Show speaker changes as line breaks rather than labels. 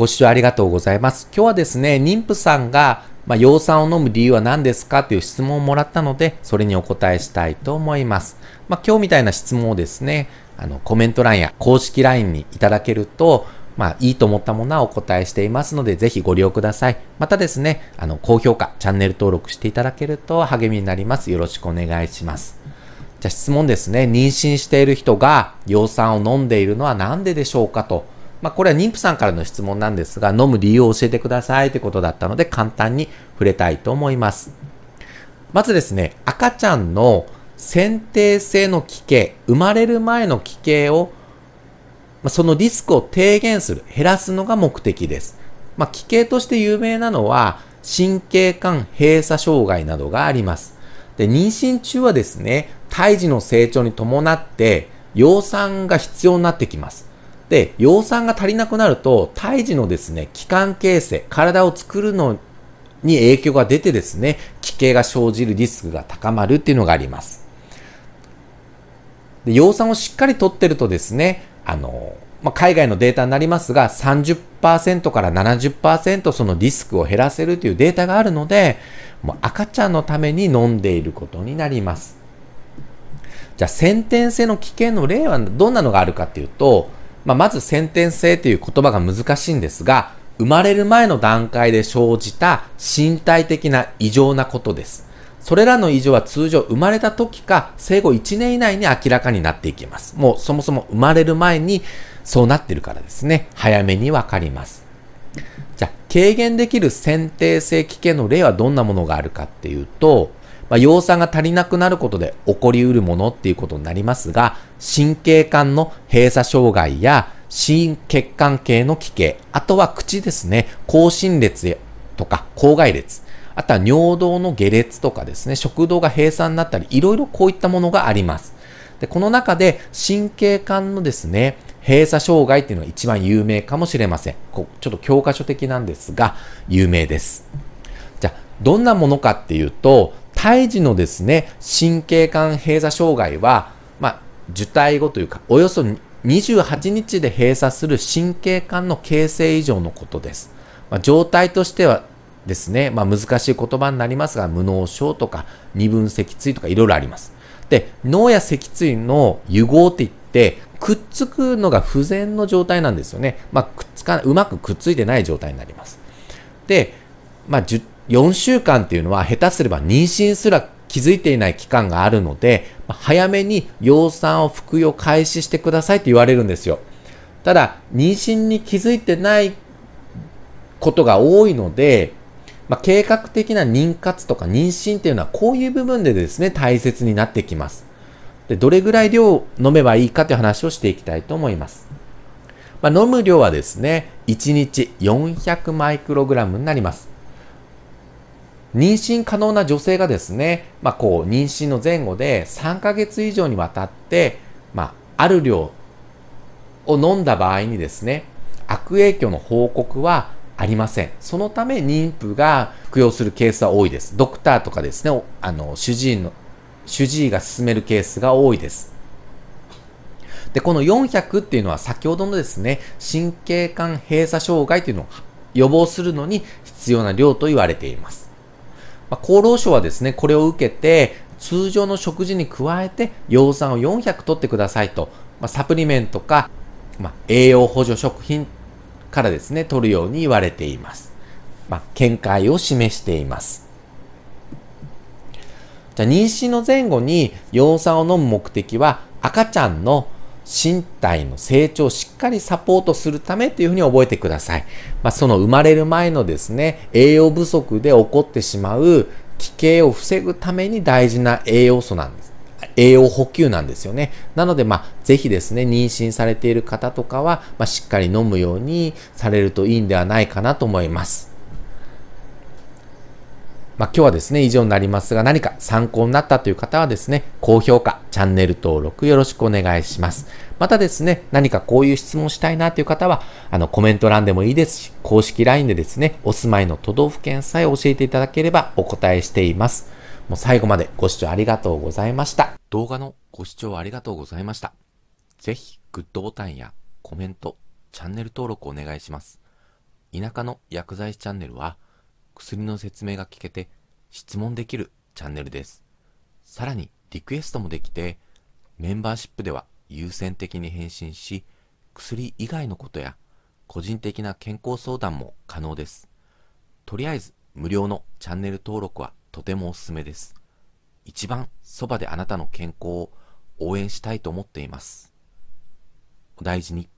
ご視聴ありがとうございます。今日はですね、妊婦さんが、まあ、養酸を飲む理由は何ですかという質問をもらったので、それにお答えしたいと思います。まあ、今日みたいな質問をですね、あの、コメント欄や公式 LINE にいただけると、まあ、いいと思ったものはお答えしていますので、ぜひご利用ください。またですね、あの、高評価、チャンネル登録していただけると励みになります。よろしくお願いします。じゃあ質問ですね。妊娠している人が、養酸を飲んでいるのは何ででしょうかと。まあ、これは妊婦さんからの質問なんですが、飲む理由を教えてくださいということだったので、簡単に触れたいと思います。まずですね、赤ちゃんの先定性の奇形、生まれる前の奇形を、まあ、そのリスクを低減する、減らすのが目的です。まあ、奇形として有名なのは、神経管閉鎖障害などがあります。で、妊娠中はですね、胎児の成長に伴って、養酸が必要になってきます。で、葉酸が足りなくなると、胎児のですね、器官形成、体を作るのに影響が出てですね、奇形が生じるリスクが高まるっていうのがあります。で、葉酸をしっかりとってるとですね、あの、まあ、海外のデータになりますが、30%から70%そのリスクを減らせるというデータがあるので、もう赤ちゃんのために飲んでいることになります。じゃあ先天性の危険の例はどんなのがあるかっていうと、まあ、まず先天性という言葉が難しいんですが、生まれる前の段階で生じた身体的な異常なことです。それらの異常は通常生まれた時か生後1年以内に明らかになっていきます。もうそもそも生まれる前にそうなってるからですね。早めにわかります。じゃあ、軽減できる先天性危険の例はどんなものがあるかっていうと、まあ、葉酸が足りなくなることで起こりうるものっていうことになりますが、神経管の閉鎖障害や、心血管系の奇形、あとは口ですね、口新裂とか、口外裂、あとは尿道の下裂とかですね、食道が閉鎖になったり、いろいろこういったものがあります。で、この中で神経管のですね、閉鎖障害っていうのが一番有名かもしれません。こちょっと教科書的なんですが、有名です。じゃあ、どんなものかっていうと、胎児のですね、神経管閉鎖障害は、まあ、受胎後というか、およそ28日で閉鎖する神経管の形成異常のことです。まあ、状態としてはですね、まあ、難しい言葉になりますが、無脳症とか二分脊椎とかいろいろあります。で、脳や脊椎の融合っていって、くっつくのが不全の状態なんですよね。まあ、くっつか、うまくくっついてない状態になります。で、まあ、受4週間っていうのは下手すれば妊娠すら気づいていない期間があるので、早めに養酸を服用開始してくださいって言われるんですよ。ただ、妊娠に気づいてないことが多いので、まあ、計画的な妊活とか妊娠っていうのはこういう部分でですね、大切になってきます。でどれぐらい量を飲めばいいかという話をしていきたいと思います。まあ、飲む量はですね、1日400マイクログラムになります。妊娠可能な女性がですね、まあ、こう、妊娠の前後で3ヶ月以上にわたって、まあ、ある量を飲んだ場合にですね、悪影響の報告はありません。そのため妊婦が服用するケースは多いです。ドクターとかですね、あの、主治医の、主治医が勧めるケースが多いです。で、この400っていうのは先ほどのですね、神経管閉鎖障害というのを予防するのに必要な量と言われています。まあ、厚労省はですね、これを受けて、通常の食事に加えて、葉酸を400取ってくださいと、まあ、サプリメントか、まあ、栄養補助食品からですね、取るように言われています。まあ、見解を示しています。じゃあ、妊娠の前後に葉酸を飲む目的は、赤ちゃんの身体の成長をしっかりサポートするためというふうに覚えてください。まあ、その生まれる前のですね、栄養不足で起こってしまう危険を防ぐために大事な栄養素なんです。栄養補給なんですよね。なので、まあ、ぜひですね、妊娠されている方とかは、まあ、しっかり飲むようにされるといいんではないかなと思います。まあ、今日はですね、以上になりますが、何か参考になったという方はですね、高評価、チャンネル登録よろしくお願いします。またですね、何かこういう質問したいなという方は、あの、コメント欄でもいいですし、公式 LINE でですね、お住まいの都道府県さえ教えていただければお答えしています。もう最後までご視聴ありがとうございました。動画のご視聴ありがとうございました。ぜひ、グッドボタンやコメント、チャンネル登録お願いします。田舎の薬剤師チャンネルは、薬の説明が聞けて質問できるチャンネルです。さらにリクエストもできて、メンバーシップでは優先的に返信し、薬以外のことや個人的な健康相談も可能です。とりあえず無料のチャンネル登録はとてもおすすめです。一番そばであなたの健康を応援したいと思っています。お大事に。